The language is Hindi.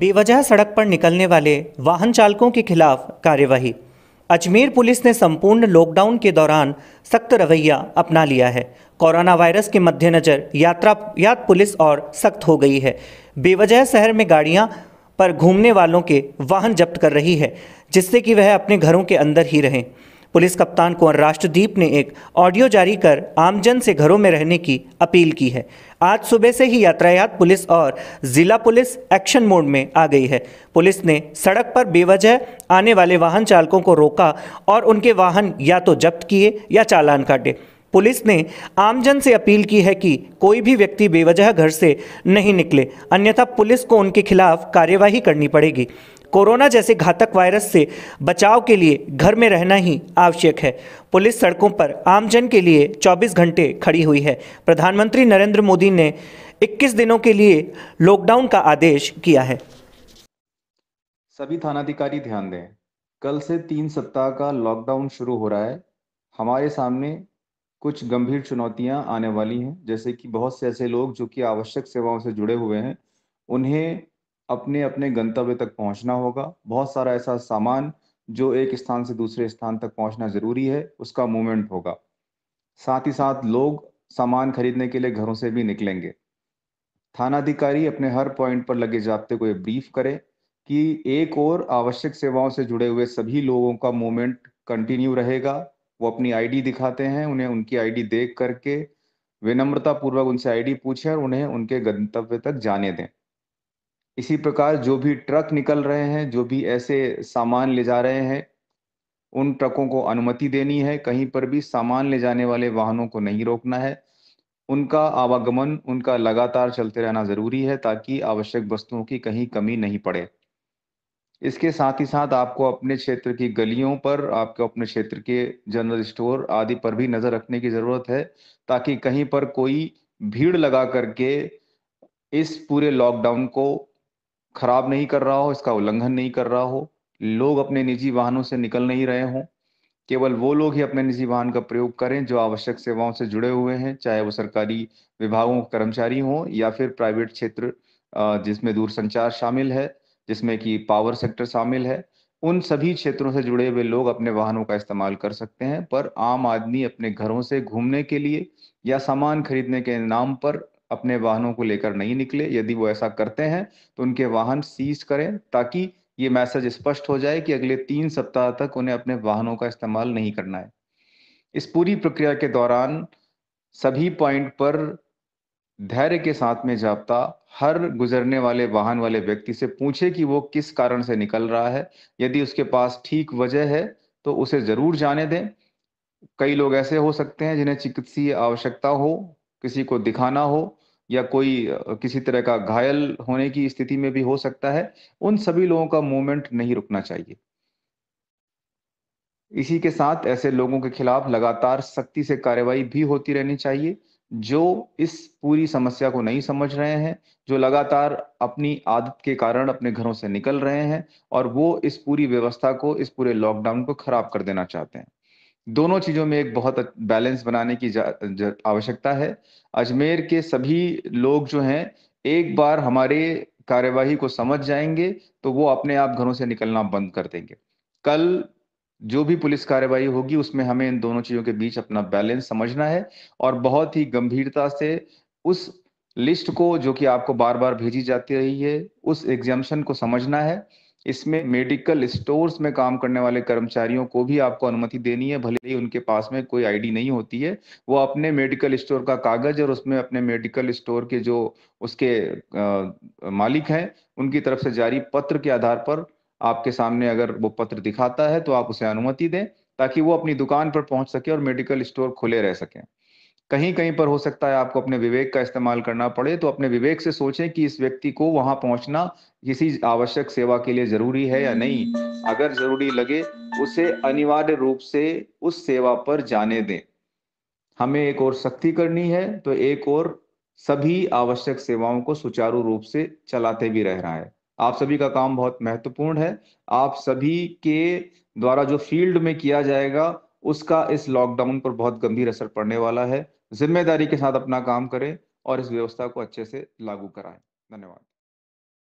बेवजह सड़क पर निकलने वाले वाहन चालकों के खिलाफ कार्यवाही अजमेर पुलिस ने संपूर्ण लॉकडाउन के दौरान सख्त रवैया अपना लिया है कोरोना वायरस के मद्देनज़र यात्रा यात पुलिस और सख्त हो गई है बेवजह शहर में गाड़ियां पर घूमने वालों के वाहन जब्त कर रही है जिससे कि वह अपने घरों के अंदर ही रहें पुलिस कप्तान कुंवर राष्ट्रदीप ने एक ऑडियो जारी कर आमजन से घरों में रहने की अपील की है आज सुबह से ही यातायात पुलिस और जिला पुलिस एक्शन मोड में आ गई है पुलिस ने सड़क पर बेवजह आने वाले वाहन चालकों को रोका और उनके वाहन या तो जब्त किए या चालान काटे पुलिस ने आमजन से अपील की है कि कोई भी व्यक्ति बेवजह घर से नहीं निकले अन्यथा पुलिस को उनके खिलाफ कार्यवाही करनी पड़ेगी कोरोना जैसे घातक वायरस से बचाव के लिए घर में रहना ही आवश्यक है पुलिस सड़कों पर आमजन के लिए 24 घंटे खड़ी हुई है प्रधानमंत्री नरेंद्र मोदी ने 21 दिनों के लिए लॉकडाउन का आदेश किया है सभी थानाधिकारी ध्यान दें कल से तीन सप्ताह का लॉकडाउन शुरू हो रहा है हमारे सामने कुछ गंभीर चुनौतियां आने वाली हैं जैसे कि बहुत से ऐसे लोग जो कि आवश्यक सेवाओं से जुड़े हुए हैं उन्हें अपने अपने गंतव्य तक पहुंचना होगा बहुत सारा ऐसा सामान जो एक स्थान से दूसरे स्थान तक पहुंचना ज़रूरी है उसका मूवमेंट होगा साथ ही साथ लोग सामान खरीदने के लिए घरों से भी निकलेंगे थानाधिकारी अपने हर पॉइंट पर लगे जाब्ते को ब्रीफ करें कि एक और आवश्यक सेवाओं से जुड़े हुए सभी लोगों का मूवमेंट कंटिन्यू रहेगा वो अपनी आईडी दिखाते हैं उन्हें उनकी आईडी देख करके विनम्रता पूर्वक उनसे आईडी पूछें और उन्हें उनके गंतव्य तक जाने दें इसी प्रकार जो भी ट्रक निकल रहे हैं जो भी ऐसे सामान ले जा रहे हैं उन ट्रकों को अनुमति देनी है कहीं पर भी सामान ले जाने वाले वाहनों को नहीं रोकना है उनका आवागमन उनका लगातार चलते रहना ज़रूरी है ताकि आवश्यक वस्तुओं की कहीं कमी नहीं पड़े इसके साथ ही साथ आपको अपने क्षेत्र की गलियों पर आपको अपने क्षेत्र के जनरल स्टोर आदि पर भी नज़र रखने की ज़रूरत है ताकि कहीं पर कोई भीड़ लगा करके इस पूरे लॉकडाउन को खराब नहीं कर रहा हो इसका उल्लंघन नहीं कर रहा हो लोग अपने निजी वाहनों से निकल नहीं रहे हों केवल वो लोग ही अपने निजी वाहन का प्रयोग करें जो आवश्यक सेवाओं से जुड़े हुए हैं चाहे वो सरकारी विभागों के कर्मचारी हों या फिर प्राइवेट क्षेत्र जिसमें दूर संचार शामिल है जिसमें कि पावर सेक्टर शामिल है उन सभी क्षेत्रों से जुड़े हुए लोग अपने वाहनों का इस्तेमाल कर सकते हैं पर आम आदमी अपने घरों से घूमने के लिए या सामान खरीदने के नाम पर अपने वाहनों को लेकर नहीं निकले यदि वो ऐसा करते हैं तो उनके वाहन सीज करें ताकि ये मैसेज स्पष्ट हो जाए कि अगले तीन सप्ताह तक उन्हें अपने वाहनों का इस्तेमाल नहीं करना है इस पूरी प्रक्रिया के दौरान सभी पॉइंट पर धैर्य के साथ में जाप्ता हर गुजरने वाले वाहन वाले व्यक्ति से पूछे कि वो किस कारण से निकल रहा है यदि उसके पास ठीक वजह है तो उसे जरूर जाने दें कई लोग ऐसे हो सकते हैं जिन्हें चिकित्सीय आवश्यकता हो किसी को दिखाना हो या कोई किसी तरह का घायल होने की स्थिति में भी हो सकता है उन सभी लोगों का मूवमेंट नहीं रुकना चाहिए इसी के साथ ऐसे लोगों के खिलाफ लगातार सख्ती से कार्रवाई भी होती रहनी चाहिए जो इस पूरी समस्या को नहीं समझ रहे हैं जो लगातार अपनी आदत के कारण अपने घरों से निकल रहे हैं और वो इस पूरी व्यवस्था को इस पूरे लॉकडाउन को खराब कर देना चाहते हैं दोनों चीज़ों में एक बहुत बैलेंस बनाने की आवश्यकता है अजमेर के सभी लोग जो हैं एक बार हमारे कार्यवाही को समझ जाएंगे तो वो अपने आप घरों से निकलना बंद कर देंगे कल जो भी पुलिस कार्यवाही होगी उसमें हमें इन दोनों चीज़ों के बीच अपना बैलेंस समझना है और बहुत ही गंभीरता से उस लिस्ट को जो कि आपको बार बार भेजी जाती रही है उस एग्जामेशन को समझना है इसमें मेडिकल स्टोर्स में काम करने वाले कर्मचारियों को भी आपको अनुमति देनी है भले ही उनके पास में कोई आईडी नहीं होती है वो अपने मेडिकल स्टोर का कागज और उसमें अपने मेडिकल स्टोर के जो उसके आ, मालिक हैं उनकी तरफ से जारी पत्र के आधार पर आपके सामने अगर वो पत्र दिखाता है तो आप उसे अनुमति दें ताकि वो अपनी दुकान पर पहुंच सके और मेडिकल स्टोर खुले रह सकें कहीं कहीं पर हो सकता है आपको अपने विवेक का इस्तेमाल करना पड़े तो अपने विवेक से सोचें कि इस व्यक्ति को वहां पहुंचना किसी आवश्यक सेवा के लिए जरूरी है या नहीं अगर जरूरी लगे उसे अनिवार्य रूप से उस सेवा पर जाने दें हमें एक और सख्ती करनी है तो एक और सभी आवश्यक सेवाओं को सुचारू रूप से चलाते भी रहना है आप सभी का काम बहुत महत्वपूर्ण है आप सभी के द्वारा जो फील्ड में किया जाएगा उसका इस लॉकडाउन पर बहुत गंभीर असर पड़ने वाला है जिम्मेदारी के साथ अपना काम करें और इस व्यवस्था को अच्छे से लागू कराएं धन्यवाद